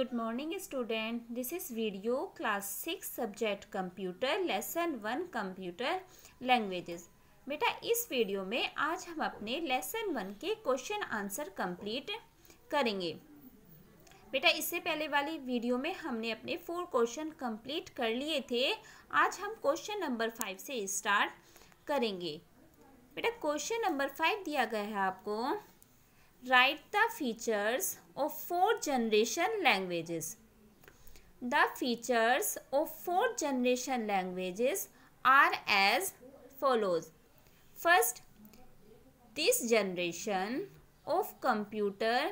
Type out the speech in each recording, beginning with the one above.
Good morning student this is video class six subject computer lesson one computer languages बेटा इस video में आज हम अपने लेसन वन के क्वेश्चन आंसर कंप्लीट करेंगे बेटा इससे पहले वाली वीडियो में हमने अपने फोर क्वेश्चन कंप्लीट कर लिए थे आज हम क्वेश्चन नंबर फाइव से स्टार्ट करेंगे बेटा क्वेश्चन नंबर फाइव दिया गया है आपको write the features of four generation languages. The features of four generation languages are as follows. First, this generation of computer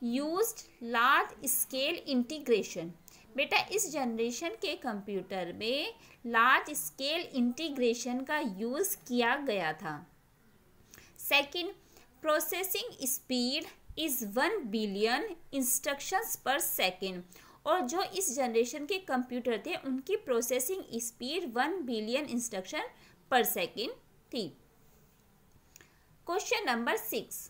used large scale integration. बेटा इस generation के कंप्यूटर में लार्ज स्केल इंटीग्रेशन का use किया गया था second processing speed is one billion instructions per second और जो इस जनरेशन के कंप्यूटर थे उनकी processing speed one billion instruction per second थी question number six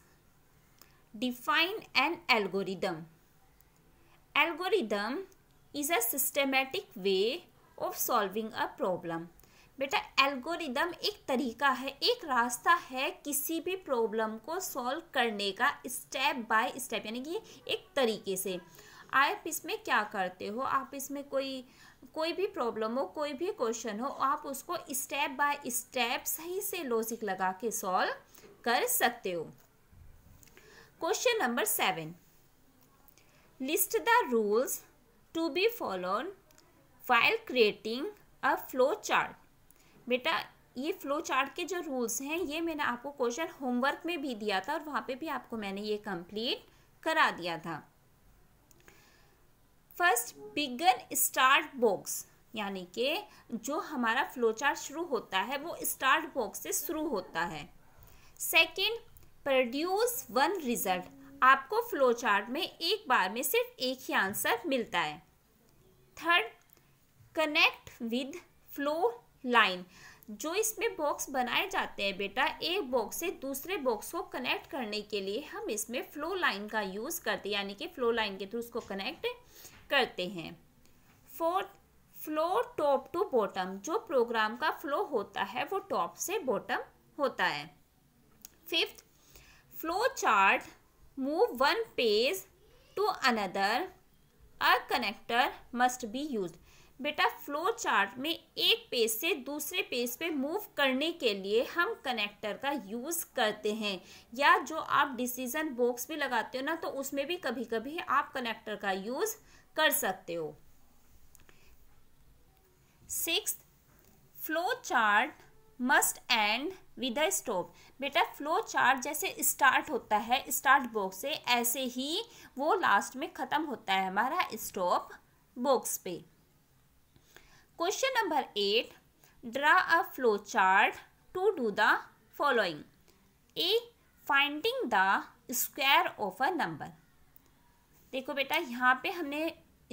define an algorithm algorithm is a systematic way of solving a problem बेटा algorithm एक तरीका है एक रास्ता है किसी भी प्रॉब्लम को सॉल्व करने का स्टेप बाय स्टेप यानी कि एक तरीके से आप इसमें क्या करते हो आप इसमें कोई कोई भी प्रॉब्लम हो कोई भी क्वेश्चन हो आप उसको स्टेप बाय स्टेप सही से लॉजिक लगा के सॉल्व कर सकते हो question number seven list the rules to be followed while creating a flow chart बेटा ये फ्लो चार्ट के जो रूल्स हैं ये मैंने आपको क्वेश्चन होमवर्क में भी दिया था और वहाँ पे भी आपको मैंने ये कंप्लीट करा दिया था फर्स्ट बिगन स्टार्ट बॉक्स यानी कि जो हमारा फ्लो चार्ट शुरू होता है वो स्टार्ट बॉक्स से शुरू होता है सेकंड प्रोड्यूस वन रिजल्ट आपको फ्लो चार्ट में एक बार में सिर्फ एक ही आंसर मिलता है third connect with flow line जो इसमें बॉक्स बनाए जाते हैं बेटा एक बॉक्स से दूसरे बॉक्स को कनेक्ट करने के लिए हम इसमें फ्लो लाइन का यूज़ करते हैं यानी कि फ्लो लाइन के थ्रू उसको कनेक्ट करते हैं fourth flow top to bottom जो प्रोग्राम का फ्लो होता है वो टॉप से बॉटम होता है fifth flow chart move one page to another a connector must be used बेटा फ्लो चार्ट में एक पेज से दूसरे पेज पे मूव करने के लिए हम कनेक्टर का यूज़ करते हैं या जो आप डिसीजन बॉक्स भी लगाते हो ना तो उसमें भी कभी कभी आप कनेक्टर का यूज़ कर सकते हो six flow chart must end with a stop बेटा फ्लो चार्ट जैसे स्टार्ट होता है स्टार्ट बॉक्स से ऐसे ही वो लास्ट में ख़त्म होता है हमारा स्टॉप बॉक्स पे question number eight draw a flow chart to do the following a finding the square of a number देखो बेटा यहाँ पे हमने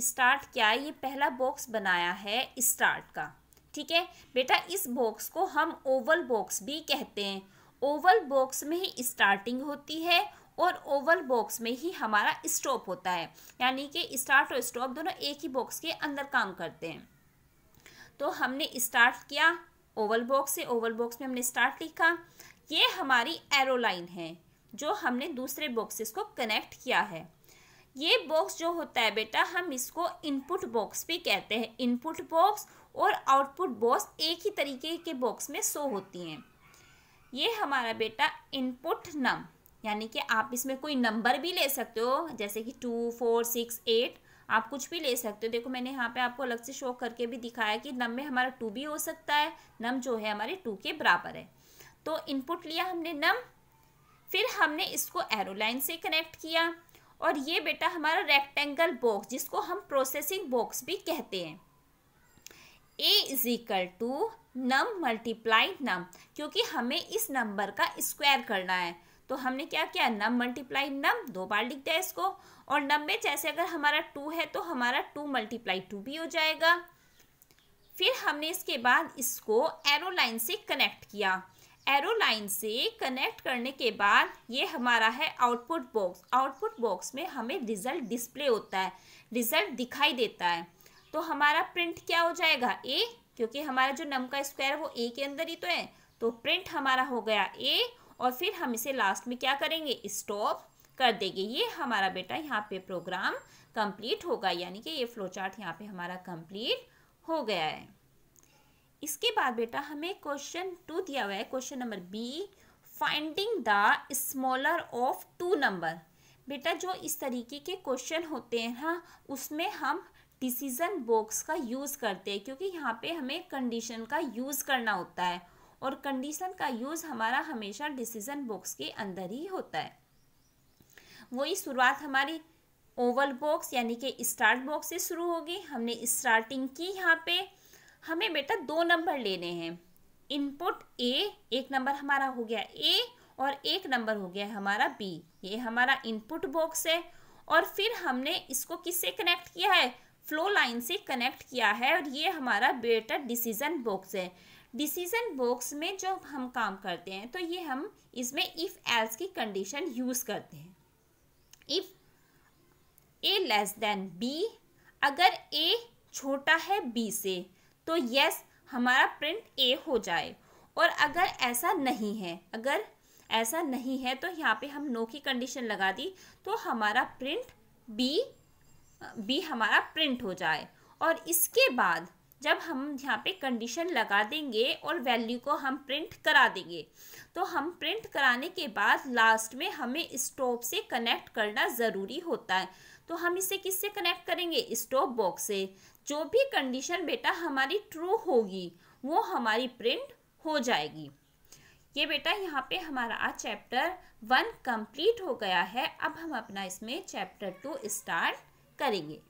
स्टार्ट किया ये पहला बॉक्स बनाया है स्टार्ट का ठीक है बेटा इस बॉक्स को हम ओवल बॉक्स भी कहते हैं ओवल बॉक्स में ही स्टार्टिंग होती है और ओवल बॉक्स में ही हमारा स्टॉप होता है यानी कि स्टार्ट और स्टॉप दोनों एक ही बॉक्स के अंदर काम करते हैं तो हमने स्टार्ट किया ओवल बॉक्स से ओवल बॉक्स में हमने स्टार्ट लिखा ये हमारी एरो लाइन है जो हमने दूसरे बॉक्सेस को कनेक्ट किया है ये बॉक्स जो होता है बेटा हम इसको इनपुट बॉक्स भी कहते हैं इनपुट बॉक्स और आउटपुट बॉक्स एक ही तरीके के बॉक्स में शो होती हैं ये हमारा बेटा इनपुट नम यानी कि आप इसमें कोई नंबर भी ले सकते हो जैसे कि टू फोर सिक्स एट आप कुछ भी ले सकते हो देखो मैंने यहाँ पे आपको अलग से शो करके भी दिखाया कि नम में हमारा टू भी हो सकता है नम जो है हमारे टू के बराबर है तो इनपुट लिया हमने नम फिर हमने इसको एरोलाइन से कनेक्ट किया और ये बेटा हमारा रेक्टेंगल बॉक्स जिसको हम प्रोसेसिंग बॉक्स भी कहते हैं A is equal to num multiply num क्योंकि हमें इस नंबर का स्क्वायर करना है तो हमने क्या किया नम मल्टीप्लाई नम दो बार लिख दिया इसको और नम में जैसे अगर हमारा टू है तो हमारा टू मल्टीप्लाई टू भी हो जाएगा फिर हमने इसके बाद इसको एरो लाइन से कनेक्ट किया एरो लाइन से कनेक्ट करने के बाद ये हमारा है आउटपुट बॉक्स आउटपुट बॉक्स में हमें रिजल्ट डिस्प्ले होता है रिजल्ट दिखाई देता है तो हमारा प्रिंट क्या हो जाएगा ए क्योंकि हमारा जो नम का स्क्वायर है वो ए के अंदर ही तो है तो प्रिंट हमारा हो गया ए और फिर हम इसे लास्ट में क्या करेंगे स्टॉप कर देंगे ये हमारा बेटा यहाँ पे प्रोग्राम कंप्लीट होगा यानी कि ये फ्लो चार्ट यहाँ पे हमारा कंप्लीट हो गया है इसके बाद बेटा हमें क्वेश्चन टू दिया हुआ है question number B finding the smaller of two number बेटा जो इस तरीके के क्वेश्चन होते हैं ना उसमें हम डिसीजन बॉक्स का यूज़ करते हैं क्योंकि यहाँ पे हमें कंडीशन का यूज़ करना होता है और कंडीशन का यूज़ हमारा हमेशा डिसीजन बॉक्स के अंदर ही होता है वही शुरुआत हमारी ओवल बॉक्स यानी कि स्टार्ट बॉक्स से शुरू होगी हमने स्टार्टिंग की यहाँ पे हमें बेटा दो नंबर लेने हैं इनपुट ए एक नंबर हमारा हो गया ए और एक नंबर हो गया हमारा बी ये हमारा इनपुट बॉक्स है और फिर हमने इसको किससे कनेक्ट किया है फ्लो लाइन से कनेक्ट किया है और ये हमारा बेटा डिसीजन बॉक्स है डिसीजन बॉक्स में जो हम काम करते हैं तो ये हम इसमें इफ़ एल्स की कंडीशन यूज़ करते हैं if A less than B अगर ए छोटा है बी से तो यस हमारा प्रिंट ए हो जाए और अगर ऐसा नहीं है अगर ऐसा नहीं है तो यहाँ पे हम नो की कंडीशन लगा दी तो हमारा प्रिंट बी बी हमारा प्रिंट हो जाए और इसके बाद जब हम यहाँ पे कंडीशन लगा देंगे और वैल्यू को हम प्रिंट करा देंगे तो हम प्रिंट कराने के बाद लास्ट में हमें स्टॉप से कनेक्ट करना ज़रूरी होता है तो हम इसे किससे कनेक्ट करेंगे स्टॉप बॉक्स से जो भी कंडीशन बेटा हमारी ट्रू होगी वो हमारी प्रिंट हो जाएगी ये बेटा यहाँ पे हमारा आज चैप्टर वन कंप्लीट हो गया है अब हम अपना इसमें चैप्टर टू स्टार्ट करेंगे